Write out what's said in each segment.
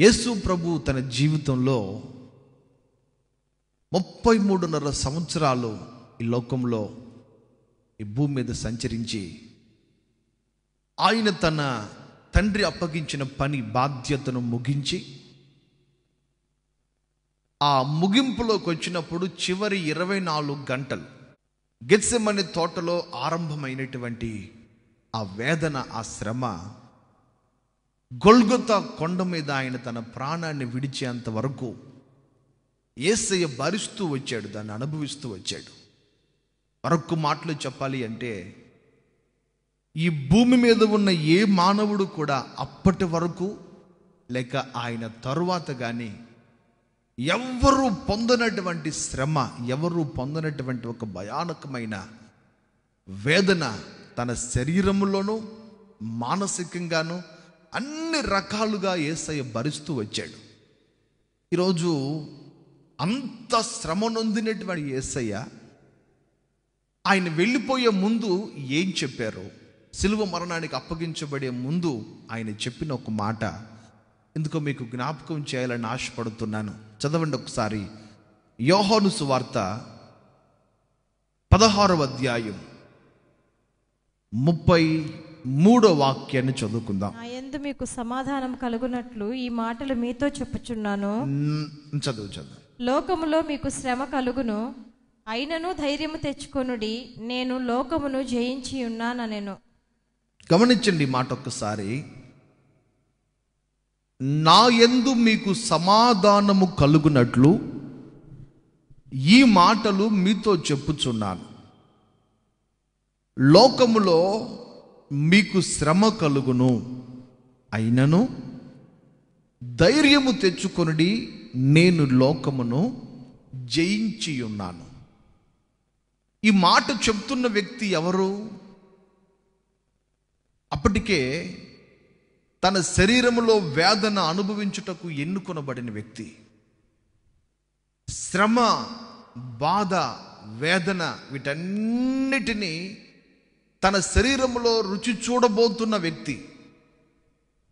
యేసు ప్రభు తన జీవితంలో ముప్పై మూడున్నర సంవత్సరాలు ఈ లోకంలో ఈ భూమి మీద సంచరించి ఆయన తన తండ్రి అప్పగించిన పని బాధ్యతను ముగించి ఆ ముగింపులోకి వచ్చినప్పుడు చివరి ఇరవై నాలుగు గంటలు గెత్సెమని తోటలో ఆరంభమైనటువంటి ఆ వేదన ఆ శ్రమ గొల్గొత్త కొండ మీద ఆయన తన ప్రాణాన్ని విడిచేంత వరకు ఏసయ్య భరిస్తూ వచ్చాడు దాన్ని అనుభవిస్తూ వచ్చాడు మరొక్క మాటలు చెప్పాలి అంటే ఈ భూమి మీద ఉన్న ఏ మానవుడు కూడా అప్పటి వరకు లేక ఆయన తరువాత కానీ ఎవరు పొందనటువంటి శ్రమ ఎవరు పొందనటువంటి ఒక భయానకమైన వేదన తన శరీరంలోనూ మానసికంగానూ అన్ని రకాలుగా ఏసయ్య భరిస్తూ వచ్చాడు ఈరోజు అంత శ్రమ నొందినటువంటి ఏసయ్య ఆయన వెళ్ళిపోయే ముందు ఏం చెప్పారు సిలువ మరణానికి అప్పగించబడే ముందు ఆయన చెప్పిన ఒక మాట ఎందుకో మీకు జ్ఞాపకం చేయాలని ఆశపడుతున్నాను చదవండి ఒకసారి యోహోను సువార్త పదహారవ అధ్యాయం ముప్పై మూడో వాక్యాన్ని చదువుకుందాం ఎందు మీకు సమాధానం కలుగునట్లు ఈ మాటలు మీతో చెప్పుచున్నాను చదువు చదువు లోకములో మీకు శ్రమ కలుగును అయినను ధైర్యము తెచ్చుకొనుడి నేను లోకమును జయించి ఉన్నాన నేను గమనించండి మాట ఒక్కసారి నా ఎందు మీకు సమాధానము కలుగునట్లు ఈ మాటలు మీతో చెప్పుచున్నాను లోకములో మీకు శ్రమ కలుగును అయినను ధైర్యము తెచ్చుకొనుడి నేను లోకమును జయించి ఉన్నాను ఈ మాట చెప్తున్న వ్యక్తి ఎవరు అప్పటికే తన శరీరంలో వేదన అనుభవించుటకు ఎన్నుకొనబడిన వ్యక్తి శ్రమ బాధ వేదన వీటన్నిటినీ తన శరీరంలో రుచి చూడబోతున్న వ్యక్తి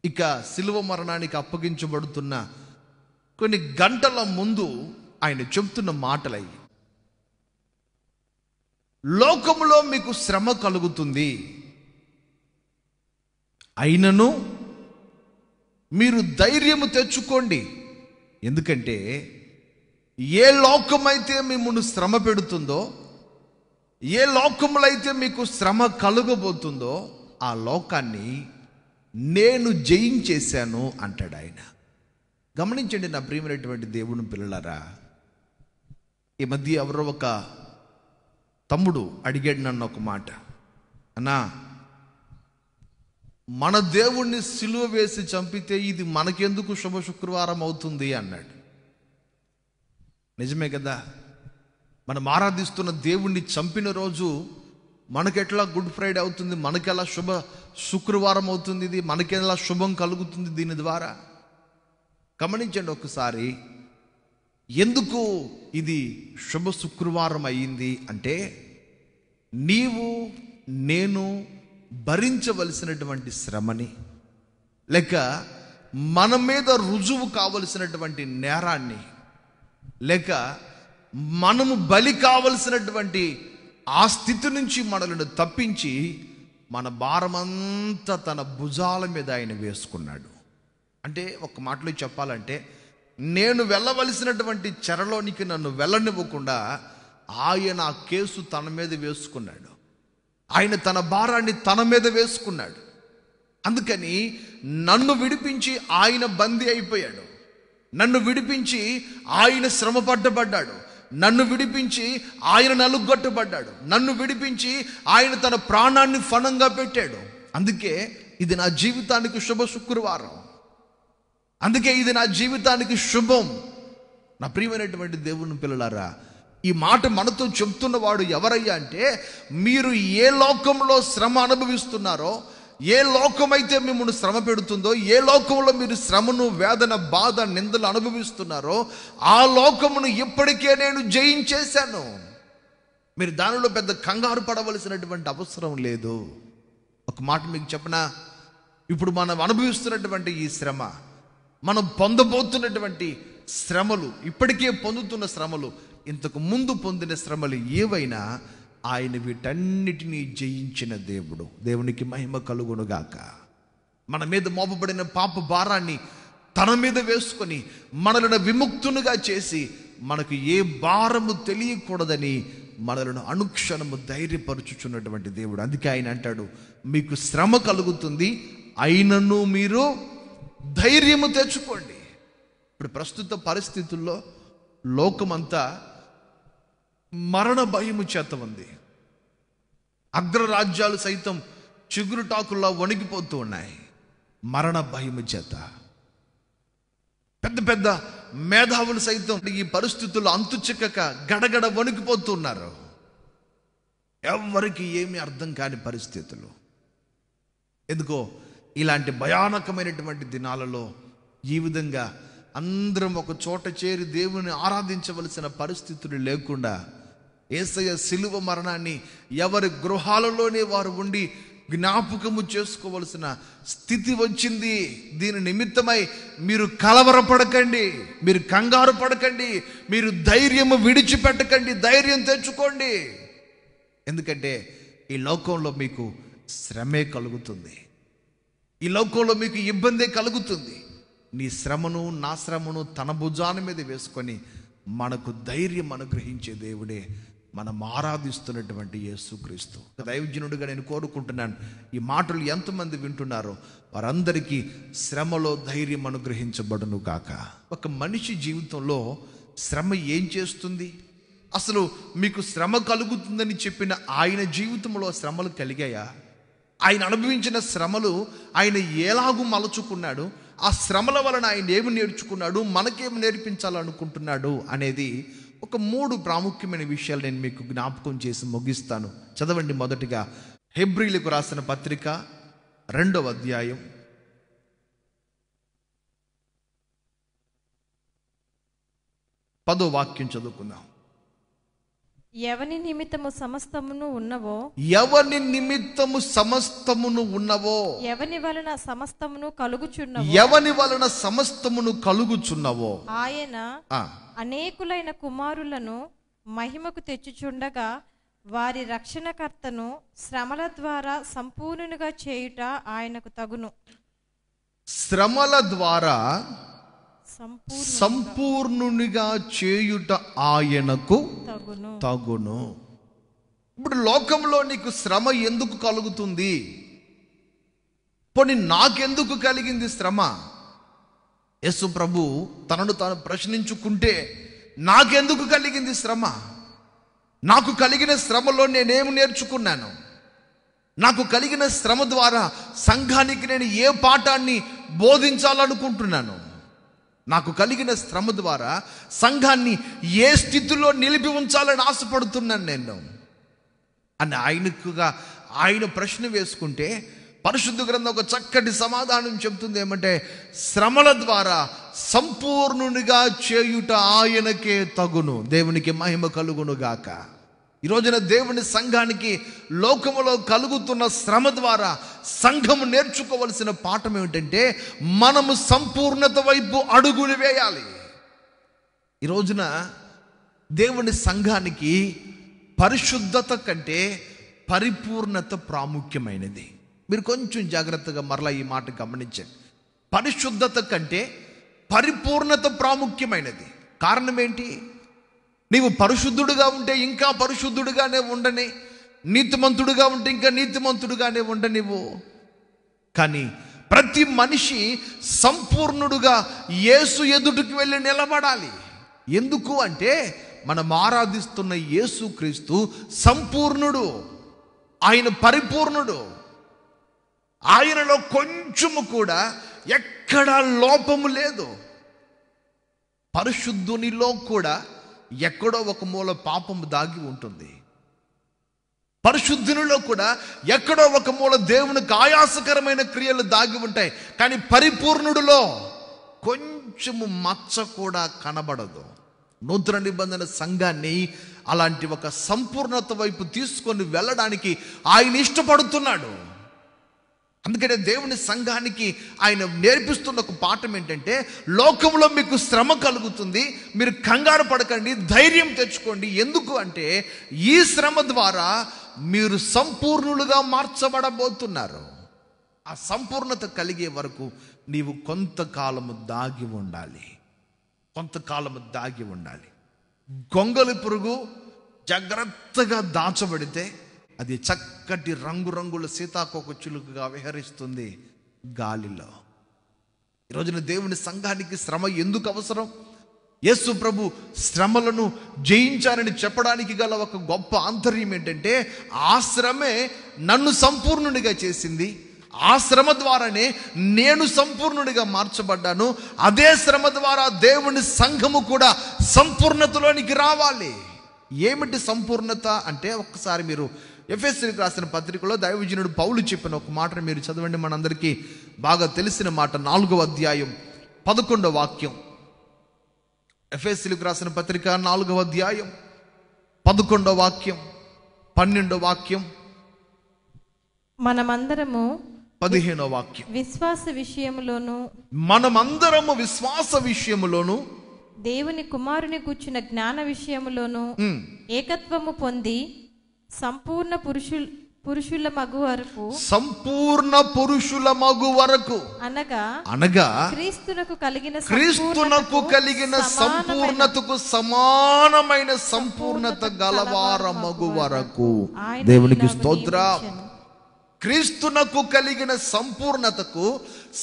ఇక శిలువ మరణానికి అప్పగించబడుతున్న కొన్ని గంటల ముందు ఆయన చెబుతున్న మాటలయ్యి లోకములో మీకు శ్రమ కలుగుతుంది అయినను మీరు ధైర్యము తెచ్చుకోండి ఎందుకంటే ఏ లోకమైతే మిమ్మల్ని శ్రమ పెడుతుందో ఏ లోకంలో అయితే మీకు శ్రమ కలుగబోతుందో ఆ లోకాన్ని నేను జయించేశాను అంటాడు ఆయన గమనించండి నా ప్రియమైనటువంటి దేవుని పిల్లలారా ఈ మధ్య ఎవరో ఒక తమ్ముడు అడిగాడు నన్ను ఒక మాట అన్నా మన దేవుణ్ణి సిలువ వేసి చంపితే ఇది మనకెందుకు శుభ శుక్రవారం అవుతుంది అన్నాడు నిజమే కదా మనం ఆరాధిస్తున్న దేవుణ్ణి చంపిన రోజు మనకెట్లా గుడ్ ఫ్రైడే అవుతుంది మనకెలా శుభ శుక్రవారం అవుతుంది ఇది మనకెలా శుభం కలుగుతుంది దీని ద్వారా గమనించండి ఒకసారి ఎందుకు ఇది శుభ శుక్రవారం అయ్యింది అంటే నీవు నేను భరించవలసినటువంటి శ్రమని లేక మన మీద రుజువు కావలసినటువంటి నేరాన్ని లేక మనము బలి కావలసినటువంటి ఆ స్థితి నుంచి మనలను తప్పించి మన భారమంతా తన భుజాల మీద ఆయన వేసుకున్నాడు అంటే ఒక మాటలో చెప్పాలంటే నేను వెళ్ళవలసినటువంటి చెరలోనికి నన్ను వెళ్ళనివ్వకుండా ఆయన ఆ కేసు తన మీద వేసుకున్నాడు ఆయన తన భారాన్ని తన మీద వేసుకున్నాడు అందుకని నన్ను విడిపించి ఆయన బందీ అయిపోయాడు నన్ను విడిపించి ఆయన శ్రమ పడ్డబడ్డాడు నన్ను విడిపించి ఆయన నలుగొట్టబడ్డాడు నన్ను విడిపించి ఆయన తన ప్రాణాన్ని ఫణంగా పెట్టాడు అందుకే ఇది నా జీవితానికి శుభ శుక్రవారం అందుకే ఇది నా జీవితానికి శుభం నా ప్రియమైనటువంటి దేవుని పిల్లలారా ఈ మాట మనతో చెప్తున్నవాడు ఎవరయ్యా అంటే మీరు ఏ లోకంలో శ్రమ అనుభవిస్తున్నారో ఏ లోకమైతే మిమ్మల్ని శ్రమ పెడుతుందో ఏ లోకంలో మీరు శ్రమను వేదన బాధ నిందలు అనుభవిస్తున్నారో ఆ లోకమును ఇప్పటికే నేను జయించేశాను మీరు దానిలో పెద్ద కంగారు పడవలసినటువంటి అవసరం లేదు ఒక మాట మీకు చెప్పనా ఇప్పుడు మనం అనుభవిస్తున్నటువంటి ఈ శ్రమ మనం పొందబోతున్నటువంటి శ్రమలు ఇప్పటికే పొందుతున్న శ్రమలు ఇంతకు ముందు పొందిన శ్రమలు ఏవైనా ఆయన వీటన్నిటినీ జయించిన దేవుడు దేవునికి మహిమ కలుగునుగాక మన మీద మోపబడిన పాప భారాన్ని తన మీద వేసుకొని మనలను విముక్తునుగా చేసి మనకు ఏ భారము తెలియకూడదని మనలను అనుక్షణము ధైర్యపరచుచున్నటువంటి దేవుడు అందుకే ఆయన అంటాడు మీకు శ్రమ కలుగుతుంది అయినను మీరు ధైర్యము తెచ్చుకోండి ఇప్పుడు ప్రస్తుత పరిస్థితుల్లో లోకమంతా మరణ భయము చేత ఉంది అగ్రరాజ్యాలు సైతం చిగురుటాకుల్లా వణికిపోతూ ఉన్నాయి మరణ భయము చేత పెద్ద పెద్ద మేధావులు సైతం ఈ పరిస్థితులు అంతు చిక్కక గడగడ వణికిపోతున్నారు ఎవరికి ఏమి అర్థం కాని పరిస్థితులు ఎందుకో ఇలాంటి భయానకమైనటువంటి దినాలలో ఈ విధంగా అందరం ఒక చోట చేరి దేవుని ఆరాధించవలసిన పరిస్థితులు లేకుండా ఏసయ సిలువ మరణాన్ని ఎవరి గృహాలలోనే వారు ఉండి జ్ఞాపకము చేసుకోవలసిన స్థితి వచ్చింది దీని నిమిత్తమై మీరు కలవరపడకండి మీరు కంగారు పడకండి మీరు ధైర్యము విడిచిపెట్టకండి ధైర్యం తెచ్చుకోండి ఎందుకంటే ఈ లోకంలో మీకు శ్రమే కలుగుతుంది ఈ లోకంలో మీకు ఇబ్బందే కలుగుతుంది నీ శ్రమను నా శ్రమను తన భుజాన మీద వేసుకొని మనకు ధైర్యం అనుగ్రహించే దేవుడే మనం ఆరాధిస్తున్నటువంటి యేసుక్రీస్తు దైవజనుడిగా నేను కోరుకుంటున్నాను ఈ మాటలు ఎంతమంది వింటున్నారో వారందరికీ శ్రమలో ధైర్యం అనుగ్రహించబడును కాక ఒక మనిషి జీవితంలో శ్రమ ఏం చేస్తుంది అసలు మీకు శ్రమ కలుగుతుందని చెప్పిన ఆయన జీవితంలో శ్రమలు కలిగాయా ఆయన అనుభవించిన శ్రమలు ఆయన ఎలాగూ మలచుకున్నాడు ఆ శ్రమల వలన ఆయన ఏమి నేర్చుకున్నాడు మనకేమి నేర్పించాలనుకుంటున్నాడు అనేది ఒక మూడు ప్రాముఖ్యమైన విషయాలు నేను మీకు జ్ఞాపకం చేసి ముగిస్తాను చదవండి మొదటిగా హెబ్రిలకు రాసిన పత్రిక రెండవ అధ్యాయం పదో వాక్యం చదువుకుందాం ఎవని నిమిత్తము సమస్తమును ఉన్నవో ఎవని నిమిత్తము సమస్తమును ఉన్నవో ఎవని వలన సమస్తమును కలుగుచున్న ఎవని వలన సమస్తమును కలుగుచున్నవో ఆయన అనేకులైన కుమారులను మహిమకు తెచ్చుచుండగా వారి రక్షణకర్తను శ్రమల ద్వారా సంపూర్ణునిగా చేయుట ఆయనకు తగును శ్రమల ద్వారా సంపూర్ణునిగా చేయుట ఆయనకు తగును ఇప్పుడు లోకంలో నీకు శ్రమ ఎందుకు కలుగుతుంది పోనీ నాకెందుకు కలిగింది శ్రమ యేసు ప్రభు తనను తాను ప్రశ్నించుకుంటే నాకెందుకు కలిగింది శ్రమ నాకు కలిగిన శ్రమలో నేనేం నేర్చుకున్నాను నాకు కలిగిన శ్రమ ద్వారా సంఘానికి నేను ఏ పాఠాన్ని బోధించాలనుకుంటున్నాను నాకు కలిగిన శ్రమ ద్వారా సంఘాన్ని ఏ స్థితిలో నిలిపి ఉంచాలని ఆశపడుతున్నాను నేను అని ఆయనకుగా ఆయన ప్రశ్న వేసుకుంటే పరిశుద్ధ గ్రంథం ఒక చక్కటి సమాధానం చెబుతుంది ఏమంటే శ్రమల ద్వారా సంపూర్ణునిగా చేయుట ఆయనకే తగును దేవునికి మహిమ కలుగునుగాక గాక ఈ రోజున దేవుని సంఘానికి లోకములో కలుగుతున్న శ్రమ ద్వారా సంఘము నేర్చుకోవలసిన పాఠం ఏమిటంటే మనము సంపూర్ణత వైపు అడుగులు వేయాలి ఈ రోజున దేవుని సంఘానికి పరిశుద్ధత కంటే పరిపూర్ణత ప్రాముఖ్యమైనది మీరు కొంచెం జాగ్రత్తగా మరలా ఈ మాట గమనించండి పరిశుద్ధత కంటే పరిపూర్ణత ప్రాముఖ్యమైనది కారణం ఏంటి నీవు పరిశుద్ధుడుగా ఉంటే ఇంకా పరిశుద్ధుడుగానే ఉండని నీతిమంతుడుగా ఉంటే ఇంకా నీతిమంతుడుగానే ఉండనివు కానీ ప్రతి మనిషి సంపూర్ణుడుగా యేసు ఎదుటికి వెళ్ళి నిలబడాలి ఎందుకు అంటే మనం ఆరాధిస్తున్న యేసు క్రీస్తు సంపూర్ణుడు ఆయన పరిపూర్ణుడు ఆయనలో కొంచెము కూడా ఎక్కడా లోపము లేదు పరిశుద్ధునిలో కూడా ఎక్కడో ఒక మూల పాపం దాగి ఉంటుంది పరిశుద్ధునిలో కూడా ఎక్కడో ఒక మూల దేవునికి ఆయాసకరమైన క్రియలు దాగి ఉంటాయి కానీ పరిపూర్ణుడిలో కొంచెము మచ్చ కూడా కనబడదు నూతన నిబంధన సంఘాన్ని అలాంటి ఒక సంపూర్ణత వైపు తీసుకొని వెళ్ళడానికి ఆయన ఇష్టపడుతున్నాడు అందుకనే దేవుని సంఘానికి ఆయన నేర్పిస్తున్న ఒక పాఠం ఏంటంటే లోకంలో మీకు శ్రమ కలుగుతుంది మీరు కంగారు పడకండి ధైర్యం తెచ్చుకోండి ఎందుకు అంటే ఈ శ్రమ ద్వారా మీరు సంపూర్ణులుగా మార్చబడబోతున్నారు ఆ సంపూర్ణత కలిగే వరకు నీవు కొంతకాలము దాగి ఉండాలి కొంతకాలము దాగి ఉండాలి గొంగలి పురుగు జాగ్రత్తగా దాచబడితే అది చక్కటి రంగురంగుల సీతాకోకచులుగా విహరిస్తుంది గాలిలో ఈరోజున దేవుని సంఘానికి శ్రమ ఎందుకు అవసరం యేసు ప్రభు శ్రమలను జయించారని చెప్పడానికి గల ఒక గొప్ప ఆంతర్యం ఏంటంటే ఆ శ్రమే నన్ను సంపూర్ణుడిగా చేసింది ఆ శ్రమ ద్వారానే నేను సంపూర్ణుడిగా మార్చబడ్డాను అదే శ్రమ ద్వారా దేవుని సంఘము కూడా సంపూర్ణతలోనికి రావాలి ఏమిటి సంపూర్ణత అంటే ఒక్కసారి మీరు ఎఫ్ఎస్సీకి రాసిన పత్రికలో దైవజనుడు పౌలు చెప్పిన ఒక మాటను మీరు చదవండి మనందరికీ బాగా తెలిసిన మాట నాలుగవ అధ్యాయం పదకొండవ వాక్యం ఎఫ్ఎస్సీలకు రాసిన పత్రిక నాలుగవ అధ్యాయం పదకొండవ వాక్యం పన్నెండవ వాక్యం మనమందరము పదిహేనో వాక్యం విశ్వాస విషయములోను మనమందరము విశ్వాస విషయములోను దేవుని కుమారుని కూర్చున్న జ్ఞాన విషయములోను ఏకత్వము పొంది సంపూర్ణ పురుషులు పురుషుల మగు వరకు సంపూర్ణ పురుషుల మగు వరకు అనగా అనగా క్రీస్తునకు కలిగిన క్రీస్తునకు కలిగిన సంపూర్ణతకు సమానమైన సంపూర్ణత గలవార మగు వరకు దేవునికి స్తోత్ర క్రీస్తునకు కలిగిన సంపూర్ణతకు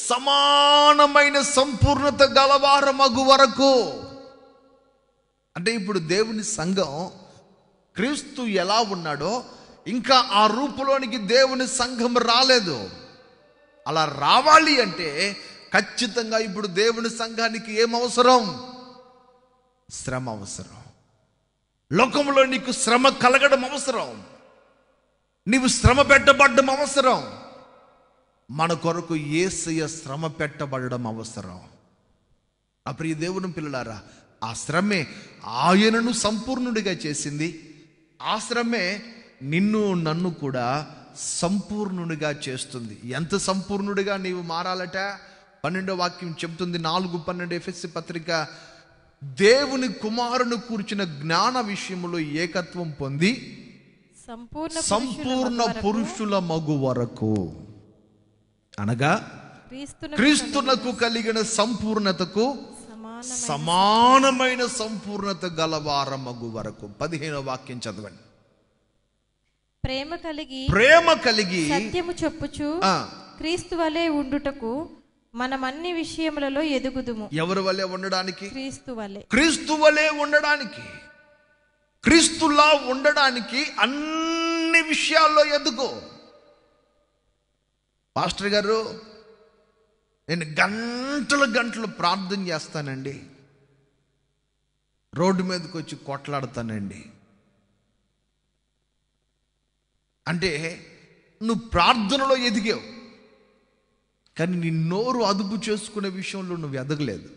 సమానమైన సంపూర్ణత గలవార మగు వరకు అంటే ఇప్పుడు దేవుని సంఘం క్రీస్తు ఎలా ఉన్నాడో ఇంకా ఆ రూపులోనికి దేవుని సంఘం రాలేదు అలా రావాలి అంటే ఖచ్చితంగా ఇప్పుడు దేవుని సంఘానికి ఏం అవసరం శ్రమ అవసరం లోకంలో నీకు శ్రమ కలగడం అవసరం నీవు శ్రమ పెట్టబడడం అవసరం మన కొరకు ఏసయ శ్రమ పెట్టబడడం అవసరం అప్పుడు ఈ దేవుని పిల్లలారా ఆ శ్రమే ఆయనను సంపూర్ణుడిగా చేసింది ఆశ్రమే నిన్ను నన్ను కూడా సంపూర్ణునిగా చేస్తుంది ఎంత సంపూర్ణుడిగా నీవు మారాలట పన్నెండో వాక్యం చెబుతుంది నాలుగు పన్నెండు ఎఫ్ఎస్సి పత్రిక దేవుని కుమారుని కూర్చిన జ్ఞాన విషయంలో ఏకత్వం పొంది సంపూర్ణ సంపూర్ణ పురుషుల మగు వరకు అనగా క్రీస్తునకు కలిగిన సంపూర్ణతకు సమానమైన సంపూర్ణత గలవారమగు వరకు పదిహేనో వాక్యం చదవండి ప్రేమ కలిగి ప్రేమ కలిగి సత్యము చెప్పుచు క్రీస్తు వలె ఉండుటకు మనం అన్ని విషయములలో ఎదుగుదుము ఎవరి వలె ఉండడానికి క్రీస్తు వలె క్రీస్తు వలె ఉండడానికి క్రీస్తులా ఉండడానికి అన్ని విషయాల్లో ఎదుగు పాస్టర్ గారు నేను గంటలు గంటలు ప్రార్థన చేస్తానండి రోడ్డు మీదకి వచ్చి కొట్లాడతానండి అంటే నువ్వు ప్రార్థనలో ఎదిగావు కానీ నీ నోరు అదుపు చేసుకునే విషయంలో నువ్వు ఎదగలేదు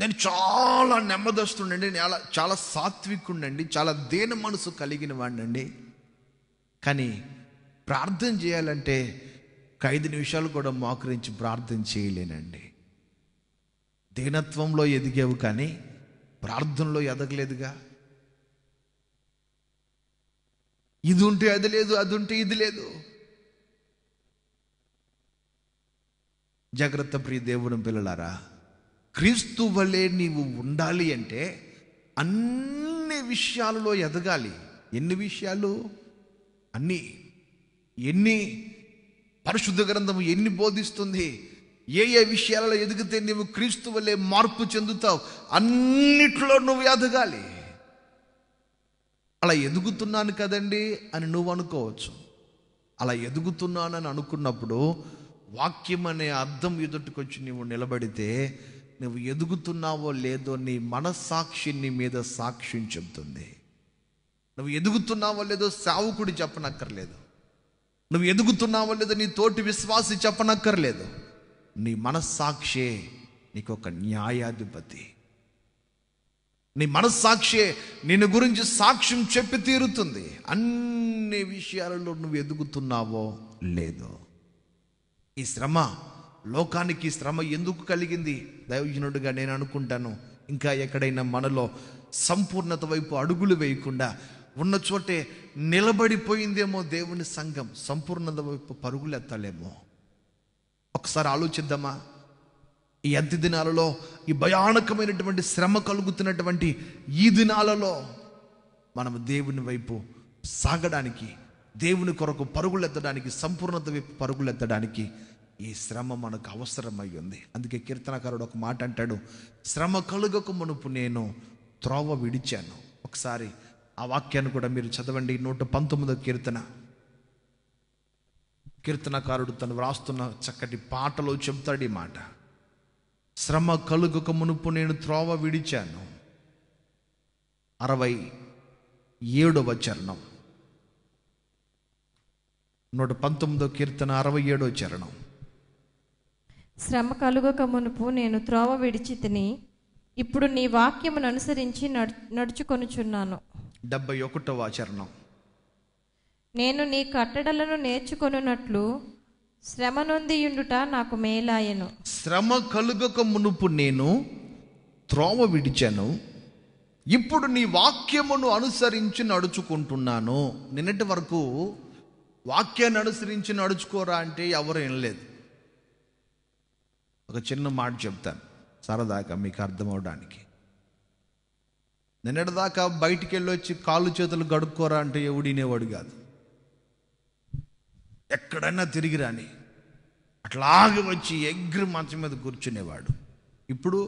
నేను చాలా నెమ్మదస్తుండండి చాలా చాలా సాత్వికుండండి చాలా దేని మనసు కలిగిన వాడినండి కానీ ప్రార్థన చేయాలంటే ఒక ఐదు నిమిషాలు కూడా మోకరించి ప్రార్థన చేయలేనండి దీనత్వంలో ఎదిగేవు కానీ ప్రార్థనలో ఎదగలేదుగా ఇది ఉంటే అది లేదు అది ఉంటే ఇది లేదు జాగ్రత్త ప్రియ దేవుని పిల్లలారా క్రీస్తు వలె నీవు ఉండాలి అంటే అన్ని విషయాలలో ఎదగాలి ఎన్ని విషయాలు అన్నీ ఎన్ని పరిశుద్ధ గ్రంథము ఎన్ని బోధిస్తుంది ఏ ఏ విషయాలలో ఎదిగితే నువ్వు క్రీస్తు వల్లే మార్పు చెందుతావు అన్నిట్లో నువ్వు ఎదగాలి అలా ఎదుగుతున్నాను కదండి అని నువ్వు అనుకోవచ్చు అలా ఎదుగుతున్నానని అనుకున్నప్పుడు వాక్యం అనే అర్థం ఎదుటికొచ్చి నువ్వు నిలబడితే నువ్వు ఎదుగుతున్నావో లేదో నీ మనస్సాక్షి నీ మీద సాక్ష్యం చెబుతుంది నువ్వు ఎదుగుతున్నావో లేదో సావుకుడు చెప్పనక్కర్లేదు నువ్వు ఎదుగుతున్నావో లేదో నీ తోటి విశ్వాసి చెప్పనక్కర్లేదు నీ మనస్సాక్షే నీకు ఒక న్యాయాధిపతి నీ మనస్సాక్షే నేను గురించి సాక్ష్యం చెప్పి తీరుతుంది అన్ని విషయాలలో నువ్వు ఎదుగుతున్నావో లేదో ఈ శ్రమ లోకానికి శ్రమ ఎందుకు కలిగింది దైవజనుడిగా నేను అనుకుంటాను ఇంకా ఎక్కడైనా మనలో సంపూర్ణత వైపు అడుగులు వేయకుండా ఉన్న చోటే నిలబడిపోయిందేమో దేవుని సంఘం సంపూర్ణత వైపు పరుగులెత్తలేమో ఒకసారి ఆలోచిద్దామా ఈ అంత్య దినాలలో ఈ భయానకమైనటువంటి శ్రమ కలుగుతున్నటువంటి ఈ దినాలలో మనం దేవుని వైపు సాగడానికి దేవుని కొరకు పరుగులెత్తడానికి సంపూర్ణత వైపు పరుగులెత్తడానికి ఈ శ్రమ మనకు అవసరమై ఉంది అందుకే కీర్తనకారుడు ఒక మాట అంటాడు శ్రమ కలుగక మునుపు నేను త్రోవ విడిచాను ఒకసారి ఆ వాక్యాన్ని కూడా మీరు చదవండి నూట పంతొమ్మిదో కీర్తన కీర్తనకారుడు తను వ్రాస్తున్న చక్కటి పాటలో చెబుతాడు ఈ మాట శ్రమ కలుగుక మునుపు నేను త్రోవ విడిచాను అరవై ఏడవ చరణం నూట పంతొమ్మిదో కీర్తన అరవై ఏడో చరణం శ్రమ కలుగక మునుపు నేను త్రోవ విడిచితిని ఇప్పుడు నీ వాక్యమును అనుసరించి నడుచుకొనుచున్నాను డెబ్బై ఒకటవ ఆచరణం నేను నీ కట్టడలను నేర్చుకొనున్నట్లు శ్రమ ఉండుట నాకు మేలాయను శ్రమ కలుగక మునుపు నేను త్రోవ విడిచాను ఇప్పుడు నీ వాక్యమును అనుసరించి నడుచుకుంటున్నాను నిన్నటి వరకు వాక్యాన్ని అనుసరించి నడుచుకోరా అంటే ఎవరు వినలేదు ఒక చిన్న మాట చెప్తాను సరదాగా మీకు అర్థమవడానికి నిన్నటిదాకా బయటికి వెళ్ళొచ్చి కాళ్ళు చేతులు గడుక్కోరా అంటే ఎవడినేవాడు కాదు ఎక్కడైనా తిరిగి రాని అట్లాగే వచ్చి ఎగ్రి మంచం మీద కూర్చునేవాడు ఇప్పుడు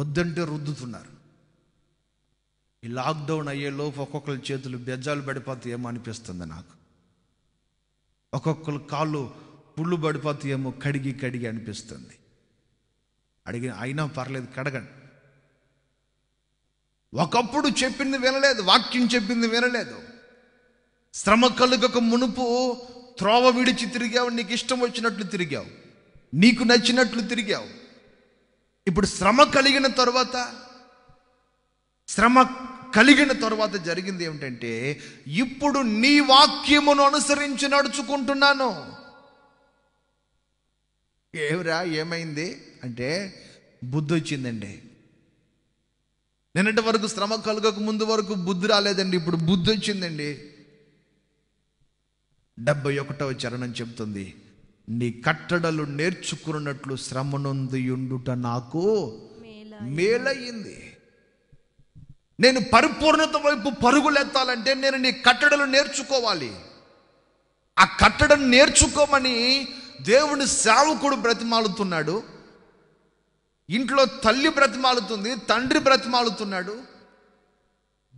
వద్దంటే రుద్దుతున్నారు ఈ లాక్డౌన్ అయ్యే లోపు ఒక్కొక్కరి చేతులు బెజ్జాలు పడిపోతాయేమో అనిపిస్తుంది నాకు ఒక్కొక్కరు కాళ్ళు పుళ్ళు పడిపోతే ఏమో కడిగి కడిగి అనిపిస్తుంది అడిగిన అయినా పర్లేదు కడగండి ఒకప్పుడు చెప్పింది వినలేదు వాక్యం చెప్పింది వినలేదు శ్రమ కలుగక మునుపు త్రోవ విడిచి తిరిగావు నీకు ఇష్టం వచ్చినట్లు తిరిగావు నీకు నచ్చినట్లు తిరిగావు ఇప్పుడు శ్రమ కలిగిన తర్వాత శ్రమ కలిగిన తర్వాత జరిగింది ఏమిటంటే ఇప్పుడు నీ వాక్యమును అనుసరించి నడుచుకుంటున్నాను ఏమిరా ఏమైంది అంటే బుద్ధి వచ్చిందండి నిన్నటి వరకు శ్రమ కలగక ముందు వరకు బుద్ధి రాలేదండి ఇప్పుడు బుద్ధి వచ్చిందండి డెబ్బై ఒకటవ చరణం చెప్తుంది నీ కట్టడలు నేర్చుకున్నట్లు శ్రమనొందియుండుట నాకు మేలయ్యింది నేను పరిపూర్ణత వైపు పరుగులెత్తాలంటే నేను నీ కట్టడలు నేర్చుకోవాలి ఆ కట్టడం నేర్చుకోమని దేవుని సేవకుడు బ్రతిమాలుతున్నాడు ఇంట్లో తల్లి బ్రతిమాలుతుంది తండ్రి బ్రతిమాలుతున్నాడు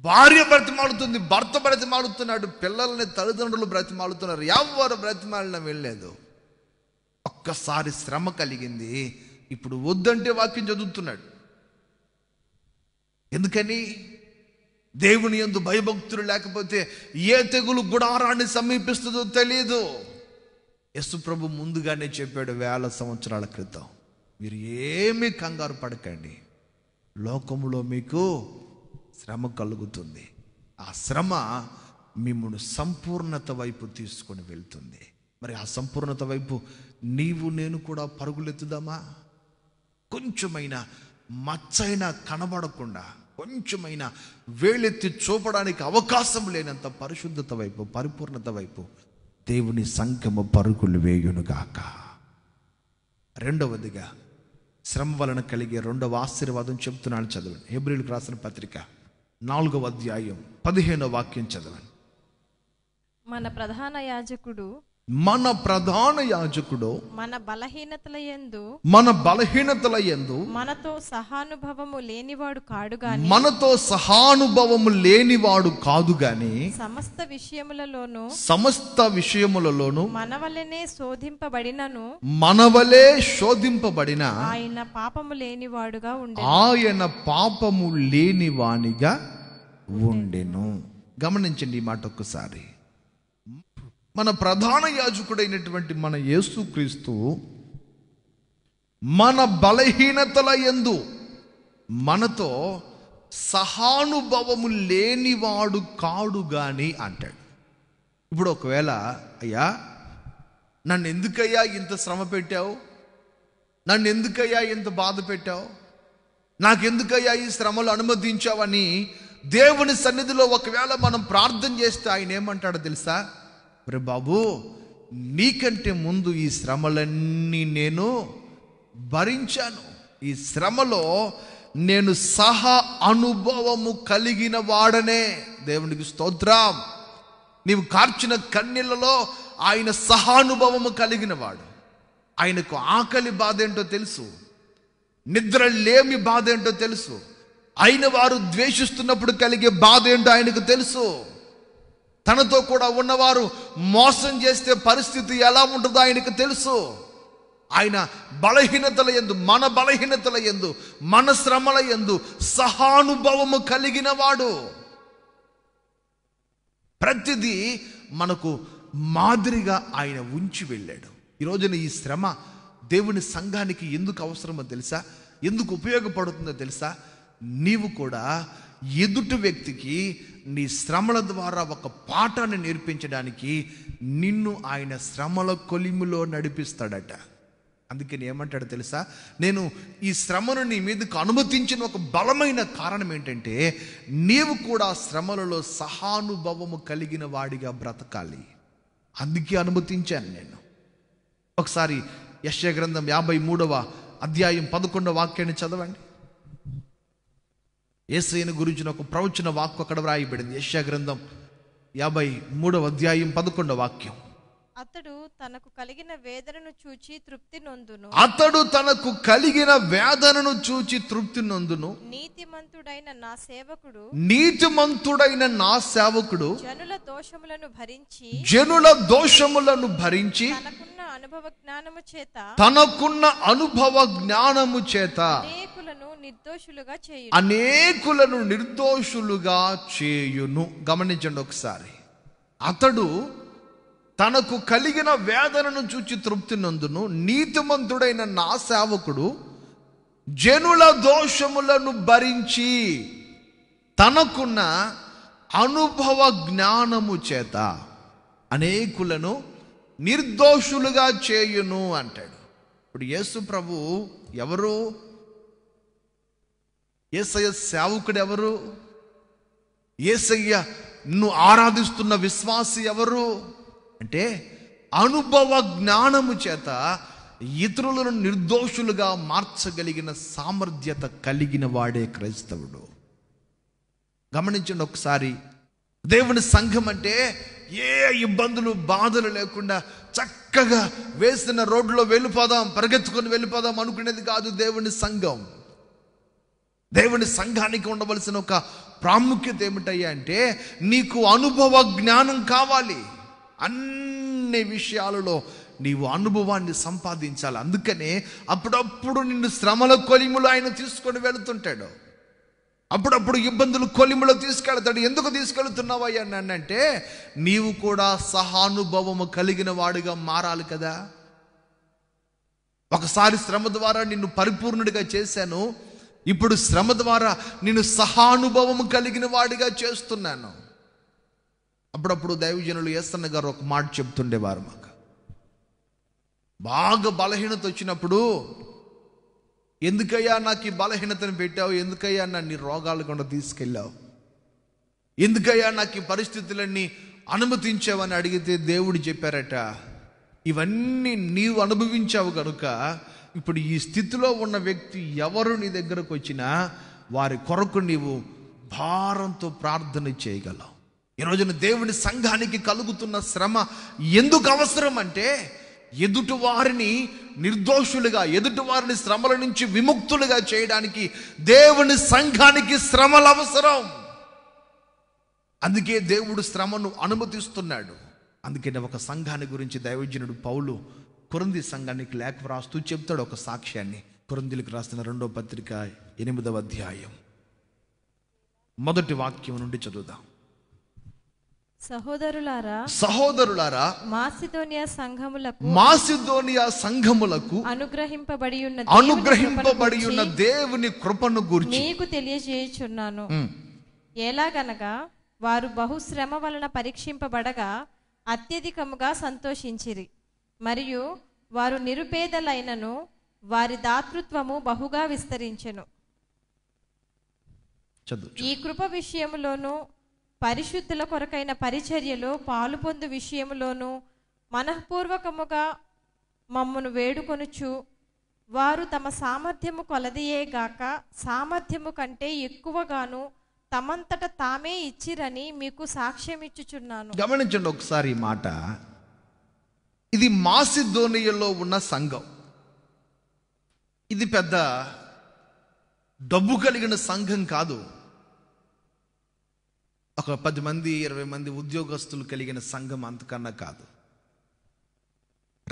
భార్య బ్రతిమాలుతుంది భర్త బ్రతిమాలుతున్నాడు పిల్లల్ని తల్లిదండ్రులు బ్రతిమాలుతున్నారు ఎవరు బ్రతిమాలిన వెళ్ళలేదు ఒక్కసారి శ్రమ కలిగింది ఇప్పుడు వద్దంటే వాక్యం చదువుతున్నాడు ఎందుకని దేవుని ఎందు భయభక్తులు లేకపోతే ఏ తెగులు గుడారాన్ని సమీపిస్తుందో తెలియదు ప్రభు ముందుగానే చెప్పాడు వేల సంవత్సరాల క్రితం మీరు ఏమి కంగారు పడకండి లోకంలో మీకు శ్రమ కలుగుతుంది ఆ శ్రమ మిమ్మల్ని సంపూర్ణత వైపు తీసుకొని వెళ్తుంది మరి ఆ సంపూర్ణత వైపు నీవు నేను కూడా పరుగులెత్తుదామా కొంచెమైన మచ్చైనా కనబడకుండా కొంచెమైన వేలెత్తి చూపడానికి అవకాశం లేనంత పరిశుద్ధత వైపు పరిపూర్ణత వైపు దేవుని సంఖ్యము పరుగులు వేయునుగాక రెండవదిగా శ్రమ వలన కలిగే రెండవ ఆశీర్వాదం చెబుతున్నాను చదవండి హెబ్రిల్కి రాసిన పత్రిక నాలుగవ అధ్యాయం పదిహేనవ వాక్యం చదవండి మన ప్రధాన యాజకుడు మన ప్రధాన యాజకుడు మన బలహీనతల యందు మన బలహీనతల యందు మనతో సహానుభవము లేనివాడు కాడు గాని మనతో సహానుభవము లేనివాడు కాదు గాని సమస్త విషయములలోను సమస్త విషయములలోను మనవలనే శోధింపబడినను మనవలే శోధింపబడిన ఆయన పాపము లేనివాడుగా ఉండి ఆయన పాపము లేనివాణిగా ఉండెను గమనించండి ఈ మాట ఒక్కసారి మన ప్రధాన యాజకుడైనటువంటి మన యేసుక్రీస్తు మన బలహీనతల ఎందు మనతో సహానుభవము లేనివాడు కాడు గాని అంటాడు ఇప్పుడు ఒకవేళ అయ్యా నన్ను ఎందుకయ్యా ఇంత శ్రమ పెట్టావు నన్ను ఎందుకయ్యా ఇంత బాధ పెట్టావు నాకెందుకయ్యా ఈ శ్రమలు అనుమతించావని దేవుని సన్నిధిలో ఒకవేళ మనం ప్రార్థన చేస్తే ఆయన ఏమంటాడో తెలుసా ప్రభాబు నీకంటే ముందు ఈ శ్రమలన్నీ నేను భరించాను ఈ శ్రమలో నేను సహా అనుభవము కలిగిన వాడనే దేవునికి స్తోత్రం నీవు కార్చిన కన్నీళ్ళలో ఆయన సహానుభవము కలిగిన వాడు ఆయనకు ఆకలి బాధ ఏంటో తెలుసు నిద్ర లేమి బాధ ఏంటో తెలుసు అయిన వారు ద్వేషిస్తున్నప్పుడు కలిగే బాధ ఏంటో ఆయనకు తెలుసు తనతో కూడా ఉన్నవారు మోసం చేస్తే పరిస్థితి ఎలా ఉంటుందో ఆయనకు తెలుసు ఆయన బలహీనతల ఎందు మన బలహీనతల ఎందు మన శ్రమల ఎందు సహానుభవము కలిగిన వాడు ప్రతిదీ మనకు మాదిరిగా ఆయన ఉంచి వెళ్ళాడు ఈరోజున ఈ శ్రమ దేవుని సంఘానికి ఎందుకు అవసరమో తెలుసా ఎందుకు ఉపయోగపడుతుందో తెలుసా నీవు కూడా ఎదుటి వ్యక్తికి నీ శ్రమల ద్వారా ఒక పాఠాన్ని నేర్పించడానికి నిన్ను ఆయన శ్రమల కొలిములో నడిపిస్తాడట అందుకే ఏమంటాడు తెలుసా నేను ఈ శ్రమను నీ మీదకు అనుమతించిన ఒక బలమైన కారణం ఏంటంటే నీవు కూడా శ్రమలలో సహానుభవము కలిగిన వాడిగా బ్రతకాలి అందుకే అనుమతించాను నేను ఒకసారి యశ్య గ్రంథం యాభై మూడవ అధ్యాయం పదకొండవ వాక్యాన్ని చదవండి ఏసైన గురించిన ఒక ప్రవచన వాక్కు అక్కడ వ్రాయబడింది యశ్యా గ్రంథం యాభై మూడవ అధ్యాయం పదకొండవ వాక్యం అతడు తనకు కలిగిన వేదనను చూచి తృప్తి నొందును అతడు తనకు కలిగిన వేదనను చూచి తృప్తి నొందును నీతిమంతుడైన నా సేవకుడు నీతిమంతుడైన నా సేవకుడు జనుల దోషములను భరించి జనుల దోషములను భరించి తనకున్న అనుభవ జ్ఞానము చేత తనకున్న అనుభవ జ్ఞానము చేత అనేకులను నిర్దోషులుగా చేయు అనేకులను నిర్దోషులుగా చేయును గమనించండి ఒకసారి అతడు తనకు కలిగిన వేదనను చూచి తృప్తి నందును నీతిమంతుడైన నా సేవకుడు జనుల దోషములను భరించి తనకున్న అనుభవ జ్ఞానము చేత అనేకులను నిర్దోషులుగా చేయును అంటాడు ఇప్పుడు యేసు ప్రభు ఎవరు ఏసయ్య సేవకుడు ఎవరు ఏసయ్య నువ్వు ఆరాధిస్తున్న విశ్వాసి ఎవరు అంటే అనుభవ జ్ఞానము చేత ఇతరులను నిర్దోషులుగా మార్చగలిగిన సామర్థ్యత కలిగిన వాడే క్రైస్తవుడు గమనించండి ఒకసారి దేవుని సంఘం అంటే ఏ ఇబ్బందులు బాధలు లేకుండా చక్కగా వేసిన రోడ్లో వెళ్ళిపోదాం పరిగెత్తుకొని వెళ్ళిపోదాం అనుకునేది కాదు దేవుని సంఘం దేవుని సంఘానికి ఉండవలసిన ఒక ప్రాముఖ్యత ఏమిటయ్యా అంటే నీకు అనుభవ జ్ఞానం కావాలి అన్ని విషయాలలో నీవు అనుభవాన్ని సంపాదించాలి అందుకనే అప్పుడప్పుడు నిన్ను శ్రమల కొలిములు ఆయన తీసుకొని వెళుతుంటాడు అప్పుడప్పుడు ఇబ్బందులు కొలిములో తీసుకెళ్తాడు ఎందుకు తీసుకెళ్తున్నావయ్యా నన్ను అంటే నీవు కూడా సహానుభవము కలిగిన వాడుగా మారాలి కదా ఒకసారి శ్రమ ద్వారా నిన్ను పరిపూర్ణుడిగా చేశాను ఇప్పుడు శ్రమ ద్వారా నేను సహానుభవము కలిగిన వాడిగా చేస్తున్నాను అప్పుడప్పుడు దైవజనులు ఏస్తన్న గారు ఒక మాట చెప్తుండేవారు మాకు బాగా బలహీనత వచ్చినప్పుడు ఎందుకయ్యా నాకు ఈ బలహీనతను పెట్టావు ఎందుకయ్యా నన్ను రోగాలు కూడా తీసుకెళ్ళావు ఎందుకయ్యా నాకు ఈ పరిస్థితులన్నీ అనుమతించావని అడిగితే దేవుడు చెప్పారట ఇవన్నీ నీవు అనుభవించావు కనుక ఇప్పుడు ఈ స్థితిలో ఉన్న వ్యక్తి ఎవరు నీ దగ్గరకు వచ్చినా వారి కొరకు నీవు భారంతో ప్రార్థన చేయగలవు ఈ రోజున దేవుని సంఘానికి కలుగుతున్న శ్రమ ఎందుకు అవసరం అంటే ఎదుటి వారిని నిర్దోషులుగా ఎదుటి వారిని శ్రమల నుంచి విముక్తులుగా చేయడానికి దేవుని సంఘానికి శ్రమలు అవసరం అందుకే దేవుడు శ్రమను అనుమతిస్తున్నాడు అందుకే ఒక సంఘాన్ని గురించి దైవజనుడు పౌలు కురంది సంఘానికి లేఖ వ్రాస్తూ చెప్తాడు ఒక సాక్ష్యాన్ని కురందిలకు రాసిన రెండో పత్రిక ఎనిమిదవ అధ్యాయం మొదటి వాక్యం నుండి చదువుదాం సహోదరులారా సహోదరులారా మాసిదోనియా సంఘములకు మాసిదోనియా సంఘములకు అనుగ్రహింపబడి ఉన్న అనుగ్రహింపబడి ఉన్న దేవుని కృపను గురించి మీకు తెలియజేయుచున్నాను ఎలాగనగా వారు బహుశ్రమ వలన పరీక్షింపబడగా అత్యధికముగా సంతోషించిరి మరియు వారు నిరుపేదలైనను వారి దాతృత్వము బహుగా విస్తరించెను ఈ కృప విషయంలోనూ పరిశుద్ధుల కొరకైన పరిచర్యలో పొందు విషయములోనూ మనఃపూర్వకముగా మమ్మను వేడుకొనుచు వారు తమ సామర్థ్యము కొలదియేగాక సామర్థ్యము కంటే ఎక్కువగాను తమంతట తామే ఇచ్చిరని మీకు సాక్ష్యం ఇచ్చుచున్నాను గమనించండి ఒకసారి మాట ఇది మాసిధోనియలో ఉన్న సంఘం ఇది పెద్ద డబ్బు కలిగిన సంఘం కాదు ఒక పది మంది ఇరవై మంది ఉద్యోగస్తులు కలిగిన సంఘం అంతకన్నా కాదు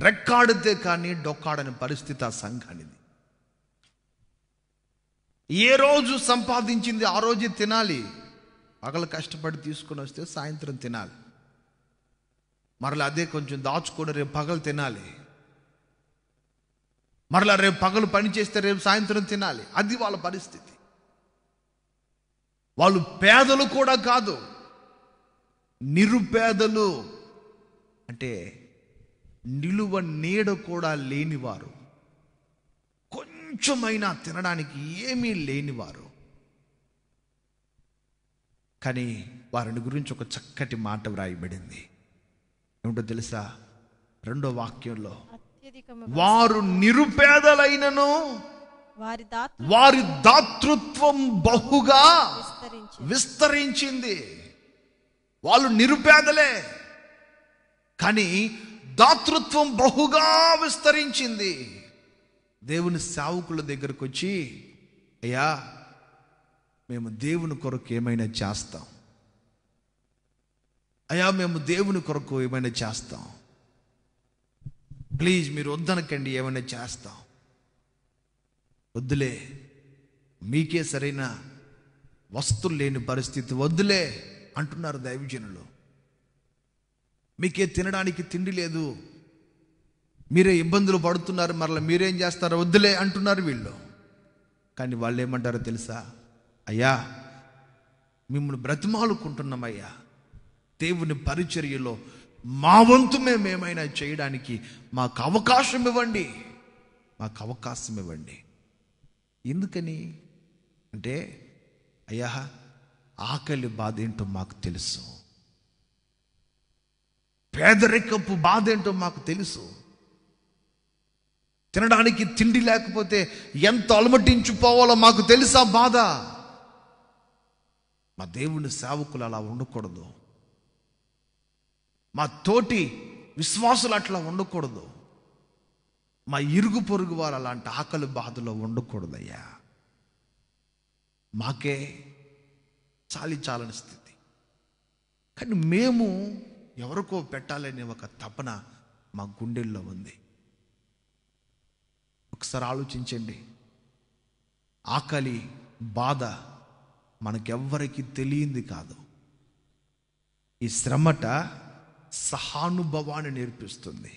రెక్కాడితే కానీ డొక్కాడని పరిస్థితి ఆ సంఘానిది ఏ రోజు సంపాదించింది ఆ రోజు తినాలి పగలు కష్టపడి తీసుకుని వస్తే సాయంత్రం తినాలి మరలా అదే కొంచెం దాచుకొని రేపు పగలు తినాలి మరలా రేపు పగలు పని చేస్తే రేపు సాయంత్రం తినాలి అది వాళ్ళ పరిస్థితి వాళ్ళు పేదలు కూడా కాదు నిరుపేదలు అంటే నిలువ నీడ కూడా లేనివారు కొంచెమైనా తినడానికి ఏమీ లేనివారు కానీ వారిని గురించి ఒక చక్కటి మాట వ్రాయబడింది ఏమిటో తెలుసా రెండో వాక్యంలో వారు నిరుపేదలైనను వారి దాతృత్వం బహుగా విస్తరించింది వాళ్ళు నిరుపేదలే కానీ దాతృత్వం బహుగా విస్తరించింది దేవుని సేవకుల దగ్గరకు వచ్చి అయ్యా మేము దేవుని కొరకు ఏమైనా చేస్తాం అయ్యా మేము దేవుని కొరకు ఏమైనా చేస్తాం ప్లీజ్ మీరు వద్దనకండి ఏమైనా చేస్తాం వద్దులే మీకే సరైన వస్తువులు లేని పరిస్థితి వద్దులే అంటున్నారు దైవజనులు మీకే తినడానికి తిండి లేదు మీరే ఇబ్బందులు పడుతున్నారు మరలా మీరేం చేస్తారు వద్దులే అంటున్నారు వీళ్ళు కానీ వాళ్ళు ఏమంటారో తెలుసా అయ్యా మిమ్మల్ని బ్రతిమాలుకుంటున్నామయ్యా దేవుని పరిచర్యలో మా వంతు మేమేమైనా చేయడానికి మాకు అవకాశం ఇవ్వండి మాకు అవకాశం ఇవ్వండి ఎందుకని అంటే అయ్యా ఆకలి బాధ ఏంటో మాకు తెలుసు పేదరికపు బాధ ఏంటో మాకు తెలుసు తినడానికి తిండి లేకపోతే ఎంత అలమటించిపోవాలో మాకు తెలుసా బాధ మా దేవుని సేవకులు అలా ఉండకూడదు మా తోటి విశ్వాసులు అట్లా ఉండకూడదు మా ఇరుగు పొరుగు వారు అలాంటి ఆకలి బాధలో ఉండకూడదయ్యా మాకే చాలించాలని స్థితి కానీ మేము ఎవరికో పెట్టాలనే ఒక తపన మా గుండెల్లో ఉంది ఒకసారి ఆలోచించండి ఆకలి బాధ మనకెవ్వరికి తెలియంది కాదు ఈ శ్రమట సహానుభవాన్ని నేర్పిస్తుంది